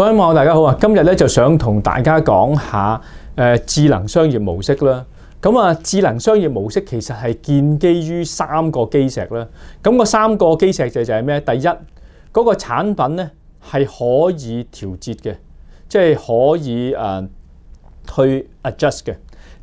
各位網友，大家好啊！今日咧就想同大家講下誒智能商業模式啦。咁啊，智能商業模式其實係建基於三個基石啦。咁個三個基石就就係咩第一嗰個產品咧係可以調節嘅，即係可以誒去 adjust 嘅。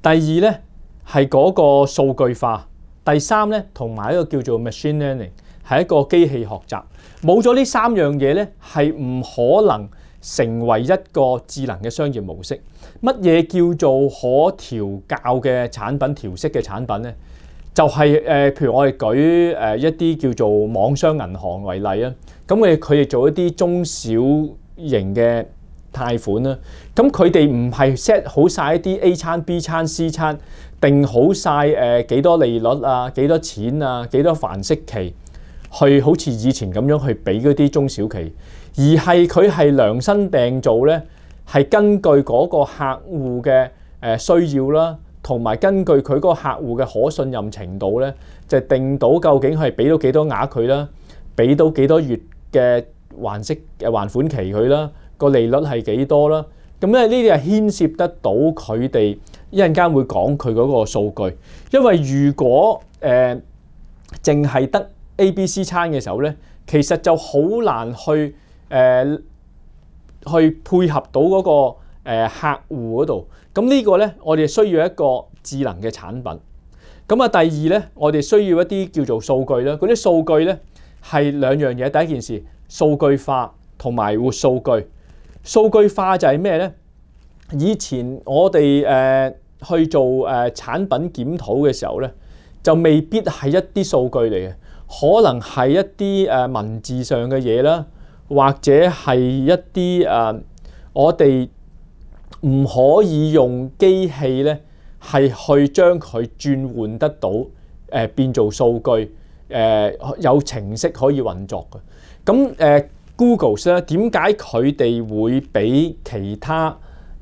第二咧係嗰個數據化。第三咧同埋一個叫做 machine learning 係一個機器學習。冇咗呢三樣嘢咧，係唔可能。成為一個智能嘅商業模式，乜嘢叫做可調教嘅產品調色嘅產品呢？就係誒，譬如我哋舉一啲叫做網商銀行為例啊。咁我哋佢哋做一啲中小型嘅貸款啦。咁佢哋唔係 set 好曬一啲 A 餐、B 餐、C 餐，定好曬誒幾多利率啊、幾多錢啊、幾多繁息期。去好似以前咁樣去俾嗰啲中小企，而係佢係量身訂做咧，係根據嗰個客户嘅誒需要啦，同埋根據佢嗰個客户嘅可信任程度咧，就定到究竟係俾到幾多額佢啦，俾到幾多月嘅還息誒還款期佢啦，個利率係幾多啦？咁咧呢啲係牽涉得到佢哋一間會講佢嗰個數據，因為如果誒淨係得。A、B、C 餐嘅時候咧，其實就好難去誒去配合到嗰個客户嗰度。咁呢個咧，我哋需要一個智能嘅產品。咁啊，第二咧，我哋需要一啲叫做數據啦。嗰啲數據咧係兩樣嘢。第一件事數據化同埋活數據。數據化就係咩咧？以前我哋誒去做誒產品檢討嘅時候咧，就未必係一啲數據嚟嘅。可能係一啲誒文字上嘅嘢啦，或者係一啲誒我哋唔可以用機器咧，係去將佢轉換得到誒變做數據誒有程式可以運作嘅。咁誒 Google 咧點解佢哋會比其他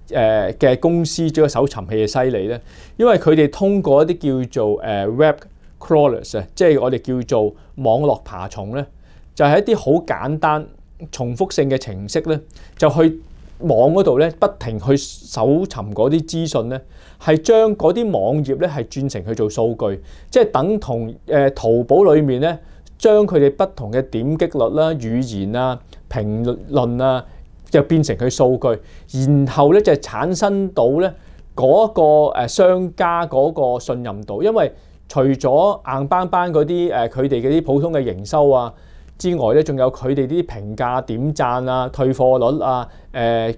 誒嘅公司即嘅搜尋器嘅犀利咧？因為佢哋通過一啲叫做誒 Web。crawler 啊，即係我哋叫做網絡爬蟲咧，就係一啲好簡單重複性嘅程式咧，就去網嗰度咧不停去搜尋嗰啲資訊咧，係將嗰啲網頁咧係轉成去做數據，即係等同誒淘寶裏面咧將佢哋不同嘅點擊率啦、語言啊、評論啊，又變成佢數據，然後咧就產生到咧嗰個商家嗰個信任度，因為。除咗硬邦邦嗰啲誒，佢哋嗰啲普通嘅營收啊之外咧，仲有佢哋啲評價、點贊啊、退貨率啊、誒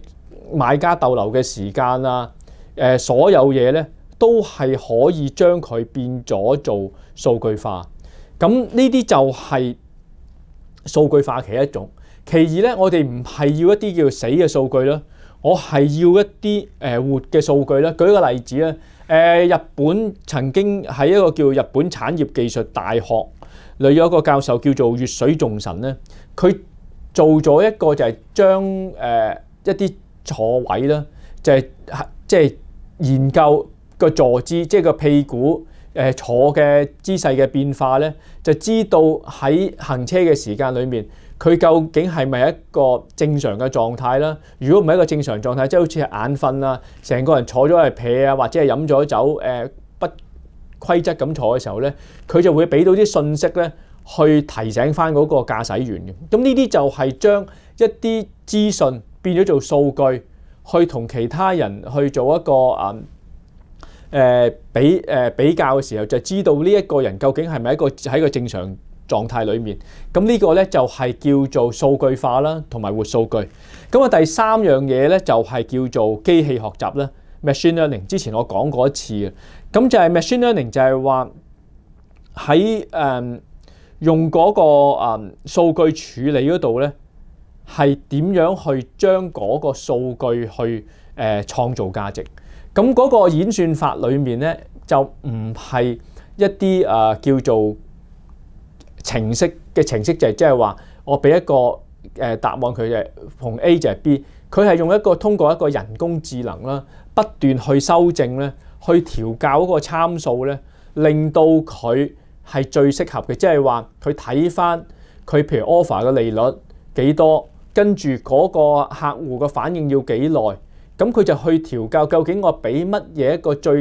買家逗留嘅時間啊、誒所有嘢咧，都係可以將佢變咗做數據化。咁呢啲就係數據化其一種。其二咧，我哋唔係要一啲叫死嘅數據啦。我係要一啲誒活嘅數據咧。舉個例子咧，誒日本曾經喺一個叫日本產業技術大學裏有一個教授叫做月水重神咧，佢做咗一個就係將誒一啲坐位啦，就係即係研究個坐姿，即係個屁股誒坐嘅姿勢嘅變化咧，就知道喺行車嘅時間裏面。佢究竟係咪一個正常嘅狀態啦？如果唔係一個正常狀態，即係好似眼瞓啊，成個人坐咗係撇啊，或者係飲咗酒，誒不規則咁坐嘅時候咧，佢就會俾到啲信息咧，去提醒翻嗰個駕駛員嘅。咁呢啲就係將一啲資訊變咗做數據，去同其他人去做一個啊誒比誒比較嘅時候，就知道呢一個人究竟係咪一個喺一個正常。狀態裏面，咁呢個咧就係叫做數據化啦，同埋活數據。咁啊，第三樣嘢咧就係叫做機器學習啦 （machine learning）。之前我講過一次嘅，咁就係 machine learning 就係話喺用嗰個誒數據處理嗰度咧，係點樣去將嗰個數據去誒創造價值。咁嗰個演算法裏面咧就唔係一啲誒叫做。程式嘅程式就係即係話，我俾一個誒答案佢就，同 A 就係 B。佢係用一個通過一個人工智能啦，不斷去修正咧，去調校嗰個參數咧，令到佢係最適合嘅。即係話佢睇翻佢譬如 offer 嘅利率幾多，跟住嗰個客户嘅反應要幾耐，咁佢就去調校究竟我俾乜嘢一個最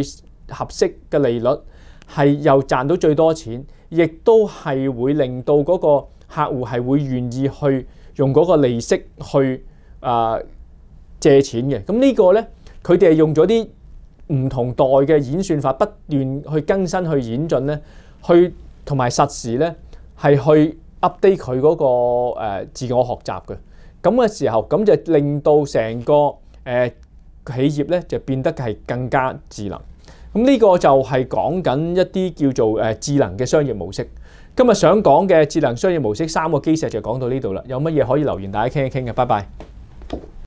合適嘅利率。係又賺到最多錢，亦都係會令到嗰個客户係會願意去用嗰個利息去啊借錢嘅。咁呢個咧，佢哋係用咗啲唔同代嘅演算法不斷去更新去演進咧，去同埋實時咧係去 update 佢嗰個自我學習嘅。咁嘅時候，咁就令到成個誒企業咧就變得係更加智能。咁呢個就係講緊一啲叫做智能嘅商業模式。今日想講嘅智能商業模式三個基石就講到呢度啦。有乜嘢可以留言大家傾一傾嘅，拜拜。